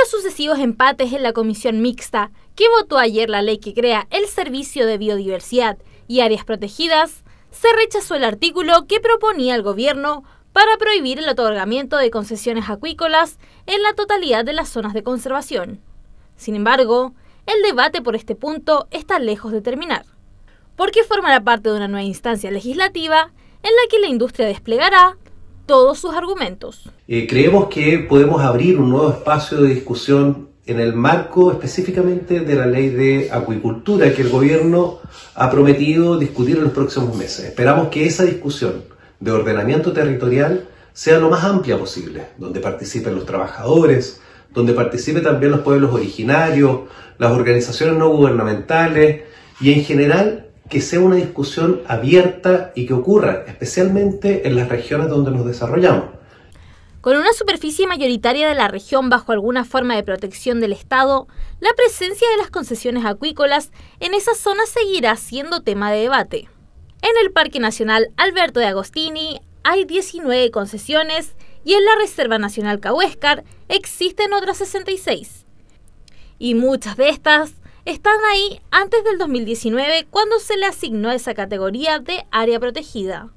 los sucesivos empates en la comisión mixta, que votó ayer la ley que crea el Servicio de Biodiversidad y Áreas Protegidas, se rechazó el artículo que proponía el gobierno para prohibir el otorgamiento de concesiones acuícolas en la totalidad de las zonas de conservación. Sin embargo, el debate por este punto está lejos de terminar, porque formará parte de una nueva instancia legislativa en la que la industria desplegará todos sus argumentos. Eh, creemos que podemos abrir un nuevo espacio de discusión en el marco específicamente de la ley de acuicultura que el gobierno ha prometido discutir en los próximos meses. Esperamos que esa discusión de ordenamiento territorial sea lo más amplia posible, donde participen los trabajadores, donde participen también los pueblos originarios, las organizaciones no gubernamentales y en general que sea una discusión abierta y que ocurra, especialmente en las regiones donde nos desarrollamos. Con una superficie mayoritaria de la región bajo alguna forma de protección del Estado, la presencia de las concesiones acuícolas en esa zona seguirá siendo tema de debate. En el Parque Nacional Alberto de Agostini hay 19 concesiones y en la Reserva Nacional Cahuéscar existen otras 66. Y muchas de estas están ahí antes del 2019 cuando se le asignó esa categoría de área protegida.